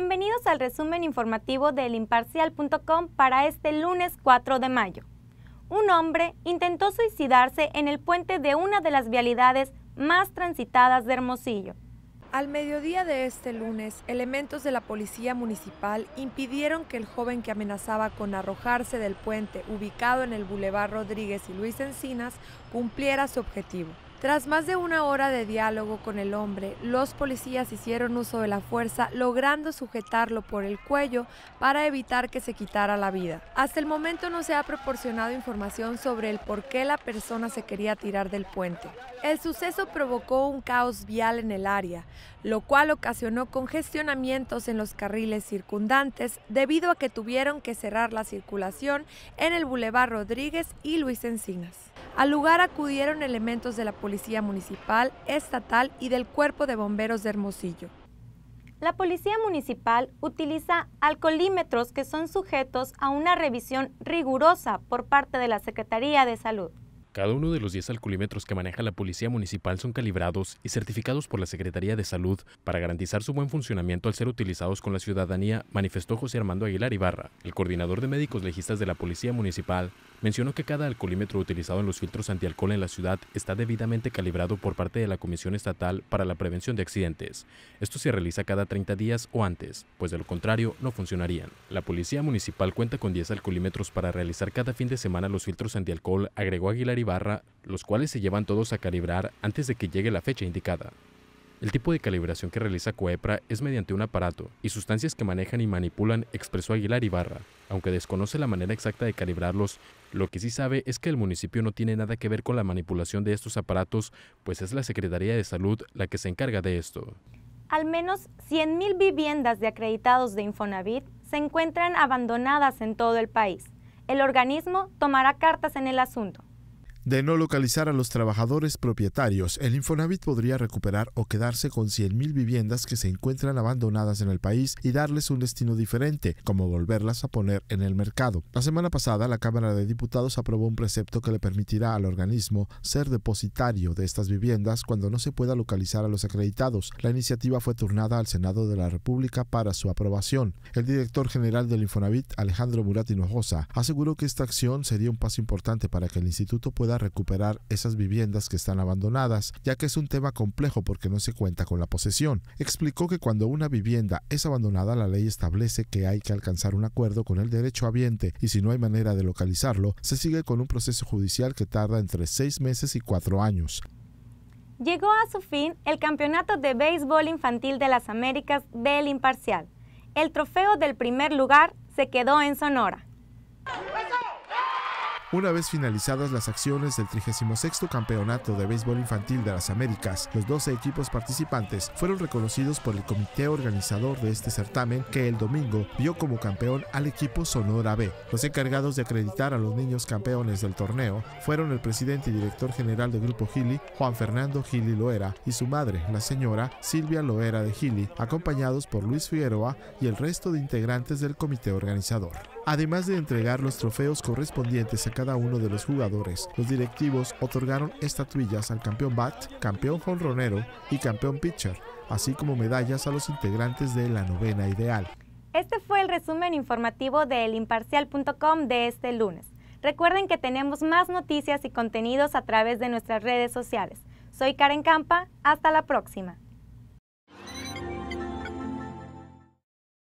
Bienvenidos al resumen informativo de Elimparcial.com para este lunes 4 de mayo. Un hombre intentó suicidarse en el puente de una de las vialidades más transitadas de Hermosillo. Al mediodía de este lunes, elementos de la policía municipal impidieron que el joven que amenazaba con arrojarse del puente ubicado en el bulevar Rodríguez y Luis Encinas cumpliera su objetivo. Tras más de una hora de diálogo con el hombre, los policías hicieron uso de la fuerza, logrando sujetarlo por el cuello para evitar que se quitara la vida. Hasta el momento no se ha proporcionado información sobre el por qué la persona se quería tirar del puente. El suceso provocó un caos vial en el área, lo cual ocasionó congestionamientos en los carriles circundantes debido a que tuvieron que cerrar la circulación en el bulevar Rodríguez y Luis Encinas. Al lugar acudieron elementos de la Policía Municipal, Estatal y del Cuerpo de Bomberos de Hermosillo. La Policía Municipal utiliza alcoholímetros que son sujetos a una revisión rigurosa por parte de la Secretaría de Salud. Cada uno de los 10 alcoholímetros que maneja la Policía Municipal son calibrados y certificados por la Secretaría de Salud para garantizar su buen funcionamiento al ser utilizados con la ciudadanía, manifestó José Armando Aguilar Ibarra. El coordinador de médicos legistas de la Policía Municipal mencionó que cada alcoholímetro utilizado en los filtros antialcohol en la ciudad está debidamente calibrado por parte de la Comisión Estatal para la Prevención de Accidentes. Esto se realiza cada 30 días o antes, pues de lo contrario no funcionarían. La Policía Municipal cuenta con 10 alcoholímetros para realizar cada fin de semana los filtros antialcohol, agregó Aguilar Ibarra, los cuales se llevan todos a calibrar antes de que llegue la fecha indicada. El tipo de calibración que realiza Coepra es mediante un aparato y sustancias que manejan y manipulan, expresó Aguilar Ibarra. Aunque desconoce la manera exacta de calibrarlos, lo que sí sabe es que el municipio no tiene nada que ver con la manipulación de estos aparatos, pues es la Secretaría de Salud la que se encarga de esto. Al menos 100.000 viviendas de acreditados de Infonavit se encuentran abandonadas en todo el país. El organismo tomará cartas en el asunto. De no localizar a los trabajadores propietarios, el Infonavit podría recuperar o quedarse con 100.000 viviendas que se encuentran abandonadas en el país y darles un destino diferente, como volverlas a poner en el mercado. La semana pasada, la Cámara de Diputados aprobó un precepto que le permitirá al organismo ser depositario de estas viviendas cuando no se pueda localizar a los acreditados. La iniciativa fue turnada al Senado de la República para su aprobación. El director general del Infonavit, Alejandro Muratino aseguró que esta acción sería un paso importante para que el instituto pueda recuperar esas viviendas que están abandonadas, ya que es un tema complejo porque no se cuenta con la posesión. Explicó que cuando una vivienda es abandonada, la ley establece que hay que alcanzar un acuerdo con el derecho habiente y si no hay manera de localizarlo, se sigue con un proceso judicial que tarda entre seis meses y cuatro años. Llegó a su fin el Campeonato de Béisbol Infantil de las Américas del Imparcial. El trofeo del primer lugar se quedó en Sonora. Pues una vez finalizadas las acciones del 36 Campeonato de Béisbol Infantil de las Américas, los 12 equipos participantes fueron reconocidos por el comité organizador de este certamen que el domingo vio como campeón al equipo Sonora B. Los encargados de acreditar a los niños campeones del torneo fueron el presidente y director general del Grupo Gili, Juan Fernando Gili Loera, y su madre, la señora Silvia Loera de Gili, acompañados por Luis Figueroa y el resto de integrantes del comité organizador. Además de entregar los trofeos correspondientes a cada uno de los jugadores. Los directivos otorgaron estatuillas al campeón bat, campeón jonronero y campeón pitcher, así como medallas a los integrantes de la novena ideal. Este fue el resumen informativo de elimparcial.com de este lunes. Recuerden que tenemos más noticias y contenidos a través de nuestras redes sociales. Soy Karen Campa, hasta la próxima.